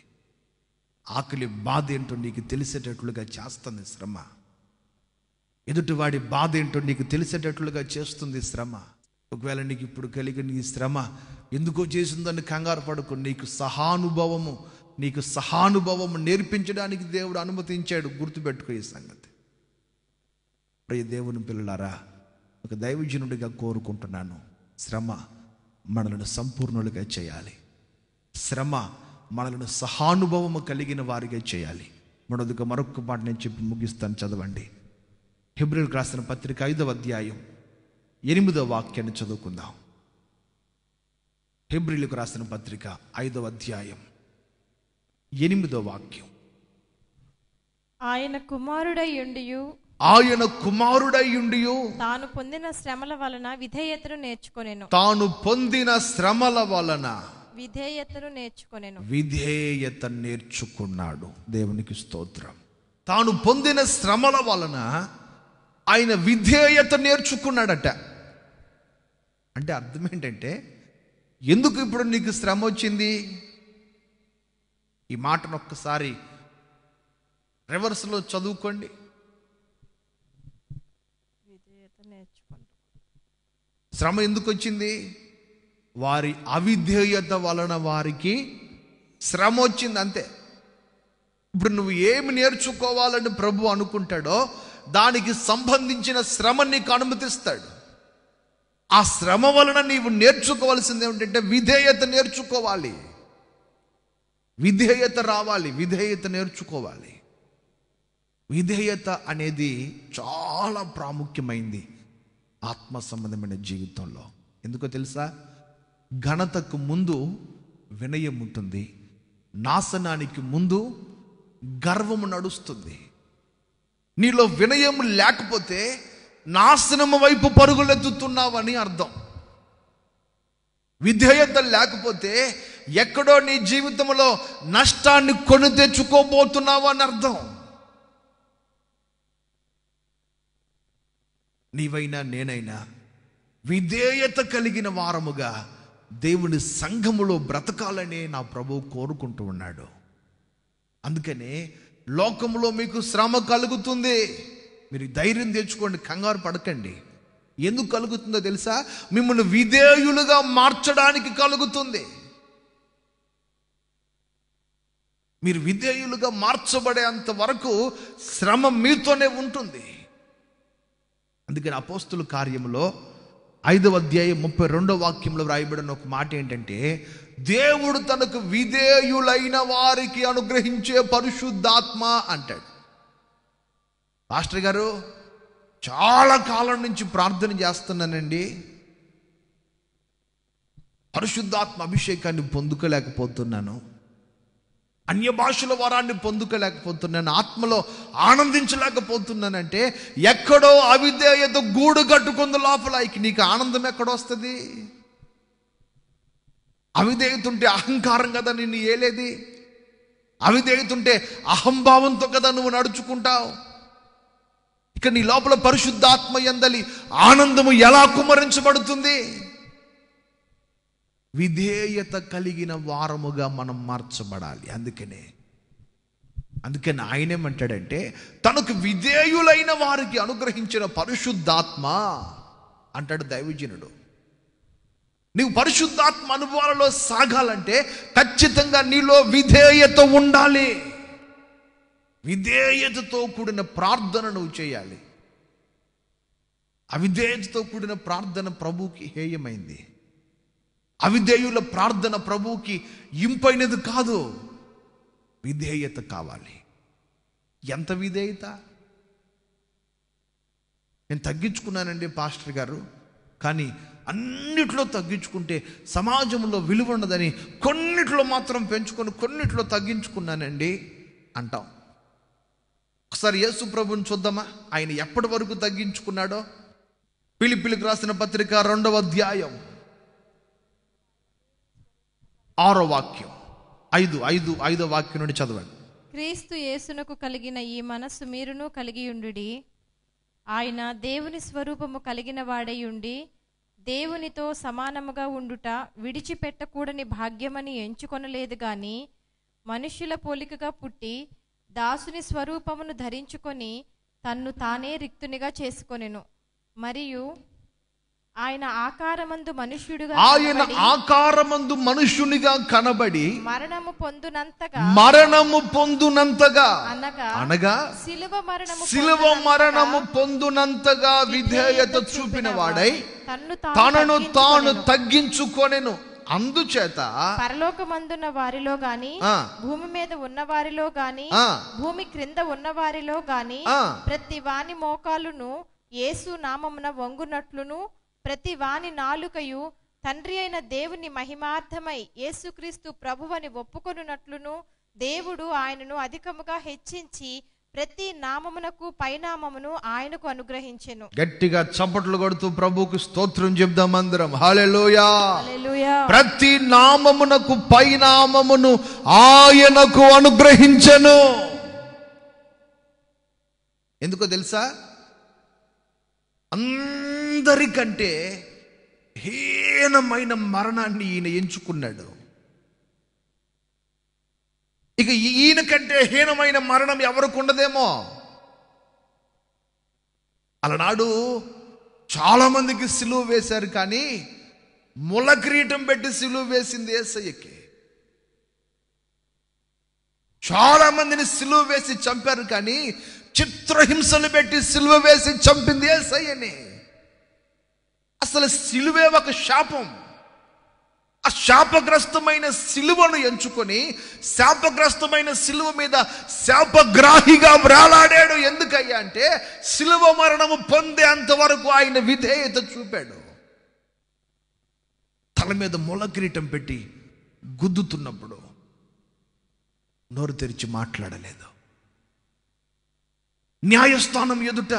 ఆకలి బాధ ఏంటో నీకు తెలిసేటట్లుగా చేస్తుంది శ్రమ ఎదుటివాడి బాధ ఏంటో నీకు తెలిసేటట్లుగా చేస్తుంది శ్రమ ఒకవేళ నీకు ఇప్పుడు కలిగిన ఈ శ్రమ ఎందుకో చేసిందని కంగారు పడుకో నీకు సహానుభవము నీకు సహానుభవము నేర్పించడానికి దేవుడు అనుమతించాడు గుర్తుపెట్టుకో ఈ సంగతి ప్రియ దేవుని పిల్లలారా ఒక దైవజనుడిగా కోరుకుంటున్నాను శ్రమ మనలను సంపూర్ణులుగా చేయాలి శ్రమ మనలను సహానుభవము కలిగిన వారిగా చేయాలి మనదిగా మరొక మాట నేను చెప్పి ముగిస్తాను చదవండి హిబ్రిల్కి రాసిన పత్రిక ఐదవ అధ్యాయం ఎనిమిదవ వాక్యాన్ని చదువుకుందాం హెబ్రిలకు రాసిన పత్రిక ఐదవ అధ్యాయం ఎనిమిదో వాక్యం ఆయన ఉండియు ఆయన ఉండియు తాను పొందిన శ్రమల వలన విధేయతను నేర్చుకునేను తాను పొందిన శ్రమల వలన విధేయతను నేర్చుకునేను విధేయత నేర్చుకున్నాడు దేవునికి స్తోత్రం తాను పొందిన శ్రమల వలన ఆయన విధేయత నేర్చుకున్నాడట అంటే అర్థం ఏంటంటే ఎందుకు ఇప్పుడు నీకు శ్రమ వచ్చింది ఈ మాటను ఒక్కసారి రివర్స్లో చదువుకోండి శ్రమ ఎందుకు వచ్చింది వారి అవిధేయత వలన వారికి శ్రమ వచ్చింది అంతే ఇప్పుడు నువ్వు ఏమి నేర్చుకోవాలని ప్రభు అనుకుంటాడో దానికి సంబంధించిన శ్రమ నీకు అనుమతిస్తాడు ఆ శ్రమ వలన నీవు నేర్చుకోవాల్సింది ఏమిటంటే విధేయత నేర్చుకోవాలి విధేయత రావాలి విధేయత నేర్చుకోవాలి విధేయత అనేది చాలా ప్రాముఖ్యమైంది ఆత్మ సంబంధమైన జీవితంలో ఎందుకో తెలుసా ఘనతకు ముందు వినయం ఉంటుంది నాశనానికి ముందు గర్వము నడుస్తుంది నీలో వినయం లేకపోతే నాశనము వైపు పరుగులెత్తుతున్నావని అర్థం విధేయత లేకపోతే ఎక్కడో నీ జీవితంలో నష్టాన్ని కొని తెచ్చుకోబోతున్నావు అని అర్థం నీవైనా నేనైనా విధేయత కలిగిన వారముగా దేవుని సంఘములో బ్రతకాలనే నా ప్రభువు కోరుకుంటూ ఉన్నాడు అందుకనే లోకంలో మీకు శ్రమ కలుగుతుంది మీరు ధైర్యం తెచ్చుకోండి కంగారు పడకండి ఎందుకు కలుగుతుందో తెలుసా మిమ్మల్ని విధేయులుగా మార్చడానికి కలుగుతుంది మీరు విధేయులుగా మార్చబడేంత వరకు శ్రమ మీతోనే ఉంటుంది అందుకని అపోస్తుల కార్యంలో ఐదవ అధ్యాయం ముప్పై రెండవ వాక్యంలో వ్రాయబడిన ఒక మాట ఏంటంటే దేవుడు తనకు విధేయులైన వారికి అనుగ్రహించే పరిశుద్ధాత్మ అంటాడు మాస్టర్ గారు చాలా కాలం నుంచి ప్రార్థన చేస్తున్నానండి పరిశుద్ధాత్మ అభిషేకాన్ని పొందుకోలేకపోతున్నాను అన్య భాషల వరాన్ని పొందుకోలేకపోతున్నాను ఆత్మలో ఆనందించలేకపోతున్నానంటే ఎక్కడో అవిధేయత గూడు కట్టుకుంది లోపల నీకు ఆనందం ఎక్కడొస్తుంది అవిధేయత అహంకారం కదా నిన్ను ఏలేది అవిధేయత అహంభావంతో కదా నువ్వు నడుచుకుంటావు ఇక నీ లోపల పరిశుద్ధాత్మ ఎందలి ఆనందము ఎలా కుమరించబడుతుంది విధేయత కలిగిన వారముగా మనం మార్చబడాలి అందుకనే అందుకని ఆయన ఏమంటాడంటే తనకు విధేయులైన వారికి అనుగ్రహించిన పరిశుద్ధాత్మ అంటాడు దైవజనుడు నీవు పరిశుద్ధాత్మ అనుభవాలలో సాగాలంటే ఖచ్చితంగా నీలో విధేయత ఉండాలి విధేయతతో కూడిన ప్రార్థన నువ్వు చేయాలి అవిధేయతతో కూడిన ప్రార్థన ప్రభుకి హేయమైంది అవిధేయుల ప్రార్థన ప్రభువుకి ఇంపైనది కాదు విధేయత కావాలి ఎంత విధేయత నేను తగ్గించుకున్నానండి పాస్టర్ గారు కానీ అన్నిట్లో తగ్గించుకుంటే సమాజంలో విలువ ఉండదని కొన్నిట్లో మాత్రం పెంచుకొని కొన్నిట్లో తగ్గించుకున్నానండి అంటాం ఒకసారి యేసు ప్రభుని చూద్దామా ఆయన ఎప్పటి వరకు తగ్గించుకున్నాడో పిలిపిలికి రాసిన పత్రిక రెండవ అధ్యాయం ఆరో వాక్యం ఐదు ఐదు ఐదో వాక్యం నుండి చదవండి క్రీస్తు యేసునకు కలిగిన ఈ మనస్సు మీరును ఉండు ఆయన దేవుని స్వరూపము కలిగిన వాడయుండి దేవునితో సమానముగా ఉండుట విడిచిపెట్టకూడని భాగ్యమని ఎంచుకొనలేదు గాని మనుష్యుల పోలికగా పుట్టి దాసుని స్వరూపమును ధరించుకొని తన్ను తానే రిక్తునిగా చేసుకొనెను మరియు ఆయన ఆకారమందు మనుష్యుడుగా ఆయన ఆకారమందు మనుష్యునిగా కనబడి మరణము పొందునంతగా మరణము పొందునంతగా అనగా శిలువ మరణము సిలువ మరణము పొందునంతగా విధేయత చూపిన వాడై తనను తాను తగ్గించుకొనెను అందుచేత పరలోకమందున్న వారిలో గాని భూమి మీద ఉన్న వారిలో గాని భూమి క్రింద ఉన్న వారిలో గాని ప్రతి వాని మోకాలును ఏసు నామమున వంగునట్లును ప్రతి వాని నాలుకయు తండ్రి అయిన దేవుని మహిమార్థమై యేసుక్రీస్తు ప్రభువని ఒప్పుకొనున్నట్లును దేవుడు ఆయనను అధికముగా హెచ్చించి ప్రతి నామమునకు పైనామమును ఆయనకు అనుగ్రహించెను గట్టిగా చప్పట్లు కొడుతూ ప్రభుకు స్తోత్రం చెప్దాం అందరం హల్లెలూయా ప్రతి నామమునకు పైనామమును ఆయనకు అనుగ్రహించెను ఎందుకో తెలుసా అందరికంటే హీనమైన మరణాన్ని ఈయన ఎంచుకున్నాడు ఇక ఈయన కంటే హీనమైన మరణం ఎవరికి ఉండదేమో అలనాడు చాలా మందికి సిలువ వేశారు కానీ ముల కిరీటం పెట్టి సిలువ వేసింది చాలా మందిని సిలువ వేసి చంపారు కానీ చిత్రహింసలు పెట్టి సిలువ వేసి చంపింది ఏసయ్యని అసలు సిలువే ఒక శాపం ఆ శాపగ్రస్తమైన సిలువను ఎంచుకొని శాపగ్రస్తమైన సిలువ మీద శాపగ్రాహిగా వ్రాలాడాడు ఎందుకయ్యా అంటే సిలువ మరణము పొందేంత వరకు ఆయన విధేయత చూపాడు తల మీద మొలకిరీటం పెట్టి గుద్దుతున్నప్పుడు నోరు తెరిచి మాట్లాడలేదు న్యాయస్థానం ఎదుట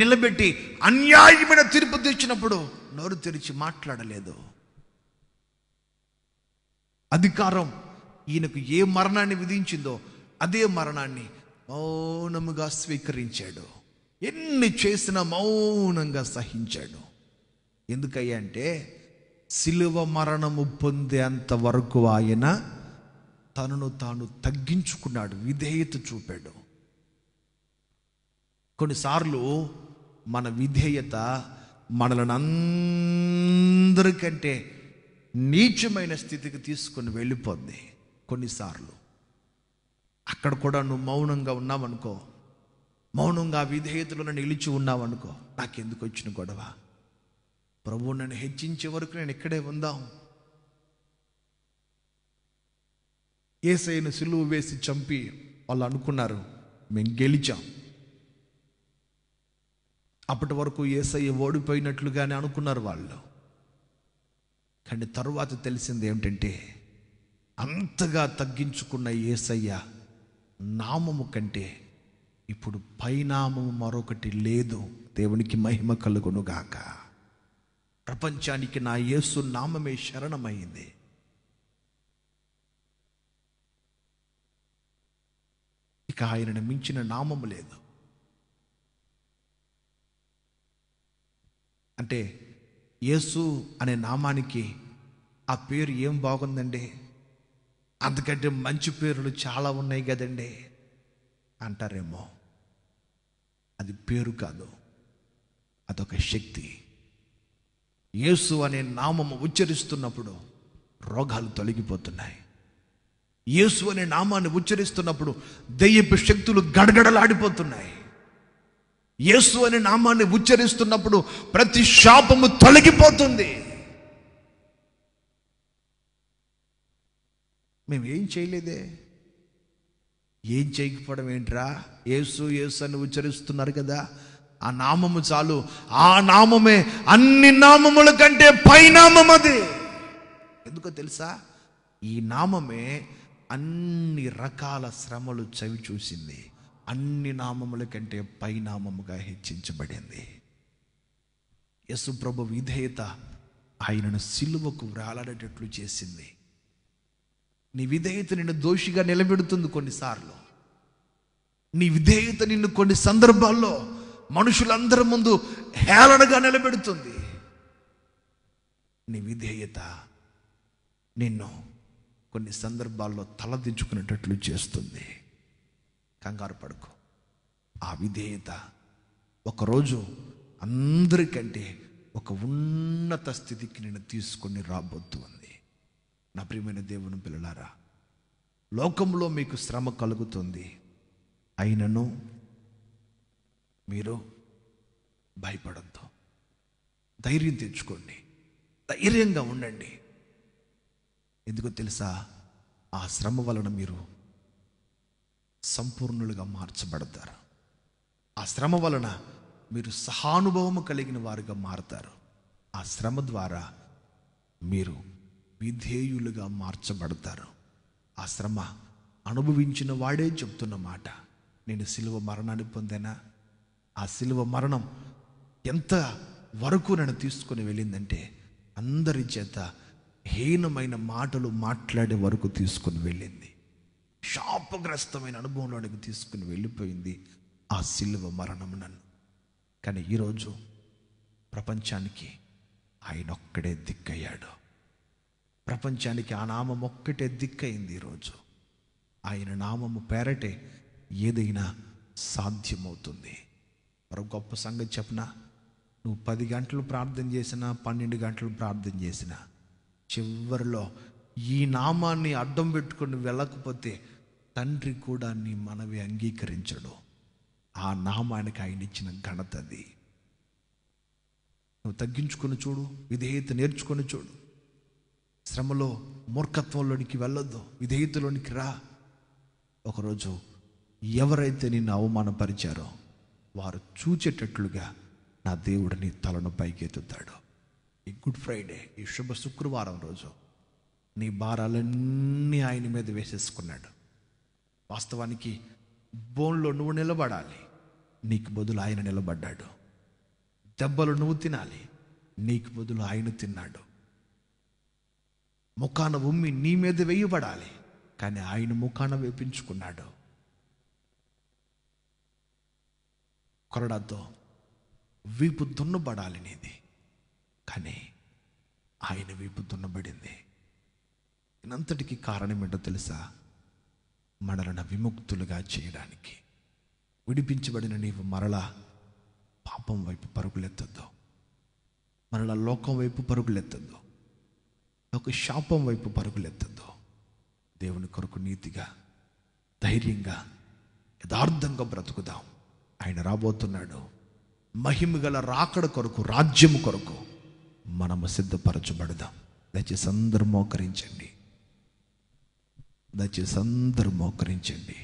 నిలబెట్టి అన్యాయమైన తీర్పు తెచ్చినప్పుడు నోరు తెరిచి మాట్లాడలేదు అధికారం ఈయనకు ఏ మరణాన్ని విధించిందో అదే మరణాన్ని మౌనముగా స్వీకరించాడు ఎన్ని చేసినా మౌనంగా సహించాడు ఎందుకయ్యా అంటే సిలువ మరణము పొందేంత వరకు ఆయన తనను తాను తగ్గించుకున్నాడు విధేయత చూపాడు కొన్నిసార్లు మన విధేయత మనలను అందరికంటే నీచమైన స్థితికి తీసుకొని వెళ్ళిపోద్ది కొన్నిసార్లు అక్కడ కూడా నువ్వు మౌనంగా ఉన్నావనుకో మౌనంగా విధేయతలను నిలిచి ఉన్నావనుకో నాకెందుకు వచ్చిన గొడవ ప్రభు నన్ను హెచ్చించే వరకు నేను ఇక్కడే ఉందాం ఏసైన సిలువు వేసి చంపి వాళ్ళు అనుకున్నారు మేము గెలిచాం అప్పటి వరకు ఏసయ్య ఓడిపోయినట్లుగానే అనుకున్నారు వాళ్ళు కానీ తరువాత తెలిసింది ఏమిటంటే అంతగా తగ్గించుకున్న ఏసయ్య నామము కంటే ఇప్పుడు పైనామము మరొకటి లేదు దేవునికి మహిమ కలుగునుగాక ప్రపంచానికి నా యేసు నామమే శరణమైంది ఇక ఆయనను మించిన నామము లేదు అంటే యేసు అనే నామానికి ఆ పేరు ఏం బాగుందండి అందుకంటే మంచి పేర్లు చాలా ఉన్నాయి కదండి అంటారేమో అది పేరు కాదు అదొక శక్తి యేసు అనే నామము ఉచ్చరిస్తున్నప్పుడు రోగాలు తొలగిపోతున్నాయి యేసు అనే నామాన్ని ఉచ్చరిస్తున్నప్పుడు దెయ్యపు శక్తులు గడగడలాడిపోతున్నాయి యేసు అనే నామాన్ని ఉచ్చరిస్తున్నప్పుడు ప్రతి శాపము తొలగిపోతుంది మేము ఏం చేయలేదే ఏం చేయకపోవడం ఏంట్రా యేసు యేసు అని ఉచ్చరిస్తున్నారు కదా ఆ నామము చాలు ఆ నామమే అన్ని నామముల కంటే పైనామం అది ఎందుకో తెలుసా ఈ నామమే అన్ని రకాల శ్రమలు చవి చూసింది అన్ని నామముల కంటే పైనామముగా హెచ్చించబడింది యశుప్రభు విధేయత ఆయనను సిలువకు వ్రాలడేటట్లు చేసింది నీ విధేయత నిన్ను దోషిగా నిలబెడుతుంది కొన్నిసార్లు నీ విధేయత నిన్ను కొన్ని సందర్భాల్లో మనుషులందరి ముందు హేళనగా నిలబెడుతుంది నీ విధేయత నిన్ను కొన్ని సందర్భాల్లో తలదించుకునేటట్లు చేస్తుంది కంగారు పడుకో ఆ విధేయత ఒకరోజు అందరికంటే ఒక ఉన్నత స్థితికి నేను తీసుకొని రాబోతు ఉంది నా ప్రియమైన దేవుని పిల్లలారా లోకంలో మీకు శ్రమ కలుగుతుంది అయినను మీరు భయపడంతో ధైర్యం తెచ్చుకోండి ధైర్యంగా ఉండండి ఎందుకో తెలుసా ఆ శ్రమ వలన మీరు సంపూర్ణులుగా మార్చబడతారు ఆ శ్రమ వలన మీరు సహానుభవము కలిగిన వారుగా మారతారు ఆ శ్రమ ద్వారా మీరు విధేయులుగా మార్చబడతారు ఆ శ్రమ అనుభవించిన వాడే చెప్తున్న మాట నేను సిలువ మరణాన్ని పొందానా ఆ సిలువ మరణం ఎంత వరకు నన్ను తీసుకుని వెళ్ళిందంటే అందరి చేత హీనమైన మాటలు మాట్లాడే వరకు తీసుకుని వెళ్ళింది శాపగ్రస్తమైన అనుభవంలోనికి తీసుకుని వెళ్ళిపోయింది ఆ సిల్వ మరణం నన్ను కానీ ఈరోజు ప్రపంచానికి ఆయన ఒక్కడే దిక్కయ్యాడు ప్రపంచానికి ఆ నామం ఒక్కటే దిక్కయింది ఈరోజు ఆయన నామము పేరటే ఏదైనా సాధ్యమవుతుంది మరో గొప్ప సంగతి చెప్పిన నువ్వు పది గంటలు ప్రార్థన చేసినా పన్నెండు గంటలు ప్రార్థన చేసినా చివరిలో ఈ నామాన్ని అడ్డం పెట్టుకుని వెళ్ళకపోతే తండ్రి కూడా నీ మనవి అంగీకరించడు ఆ నామానికి ఆయన ఇచ్చిన ఘనత అది నువ్వు తగ్గించుకొని చూడు విధేయత నేర్చుకొని చూడు శ్రమలో మూర్ఖత్వంలోనికి వెళ్ళొద్దు విధేయతలోనికి రా ఒకరోజు ఎవరైతే నిన్ను అవమానపరిచారో వారు చూచేటట్లుగా నా దేవుడిని తలను పైకెత్తుతాడు ఈ గుడ్ ఫ్రైడే ఈ శుభ శుక్రవారం రోజు నీ భారాలన్నీ ఆయన మీద వేసేసుకున్నాడు వాస్తవానికి బోన్లో నువ్వు నిలబడాలి నీకు బదులు ఆయన నిలబడ్డాడు దెబ్బలు నువ్వు తినాలి నీకు బదులు ఆయన తిన్నాడు ముఖాన ఉమ్మి నీ మీద వేయబడాలి కానీ ఆయన ముఖాన వేపించుకున్నాడు కొరడాతో వీపు దున్నబడాలి నీది కానీ ఆయన వీపు దున్నబడింది ఇంతటికి కారణం ఏంటో తెలుసా మనలను విముక్తులుగా చేయడానికి విడిపించబడిన నీవు మరలా పాపం వైపు పరుగులెత్తద్దు మరలా లోకం వైపు పరుగులెత్తద్దు లోక శాపం వైపు పరుగులెత్తద్దు దేవుని కొరకు నీతిగా ధైర్యంగా యథార్థంగా బ్రతుకుదాం ఆయన రాబోతున్నాడు మహిమ గల రాకడ కొరకు రాజ్యము కొరకు మనము సిద్ధపరచబడదాం దయచేసి అందరూ మోకరించండి దయచేసి అందరు మోకరించండి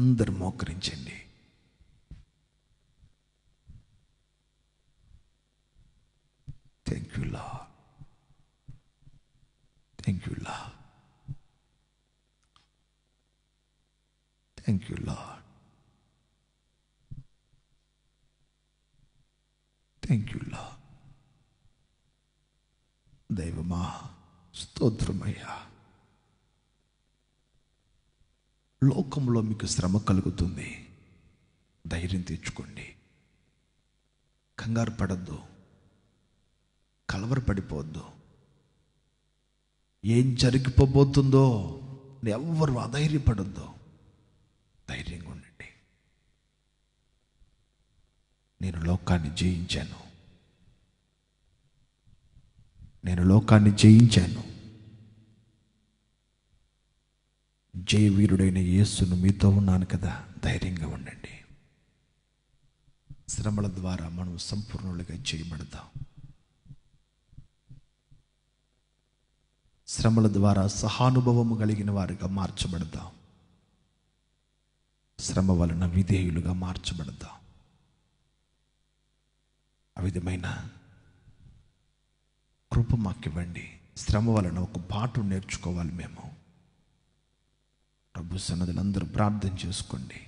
అందరు మోకరించండి థ్యాంక్ యూ లా థ్యాంక్ యూ లా థ్యాంక్ యూ లా థ్యాంక్ యూ లా దైవమా స్తోత్రమయ్యా లోకంలో మీకు శ్రమ కలుగుతుంది ధైర్యం తెచ్చుకోండి కంగారు పడద్దు కలవర ఏం జరిగిపోబోతుందో ఎవ్వరు అధైర్యపడద్దు ధైర్యంగా ఉండండి నేను లోకాన్ని జయించాను నేను లోకాన్ని జయించాను జయవీరుడైన యేసును మీతో ఉన్నాను కదా ధైర్యంగా ఉండండి శ్రమల ద్వారా మనం సంపూర్ణులుగా చేయబడతాం శ్రమల ద్వారా సహానుభవము కలిగిన వారుగా మార్చబడతాం శ్రమ వలన విధేయులుగా మార్చబడతాం ఆ విధమైన కృప మాకు ఇవ్వండి శ్రమ వలన ఒక పాటు నేర్చుకోవాలి మేము ప్రభు సన్నదులందరూ ప్రార్థన చేసుకోండి